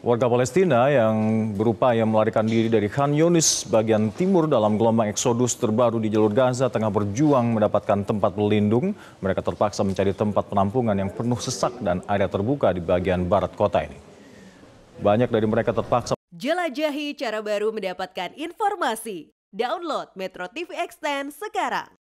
Warga Palestina yang berupaya melarikan diri dari Khan Yunis bagian timur dalam gelombang eksodus terbaru di jalur Gaza tengah berjuang mendapatkan tempat berlindung. Mereka terpaksa mencari tempat penampungan yang penuh sesak dan area terbuka di bagian barat kota ini. Banyak dari mereka terpaksa jelajahi cara baru mendapatkan informasi. Download Metro TV Extend sekarang.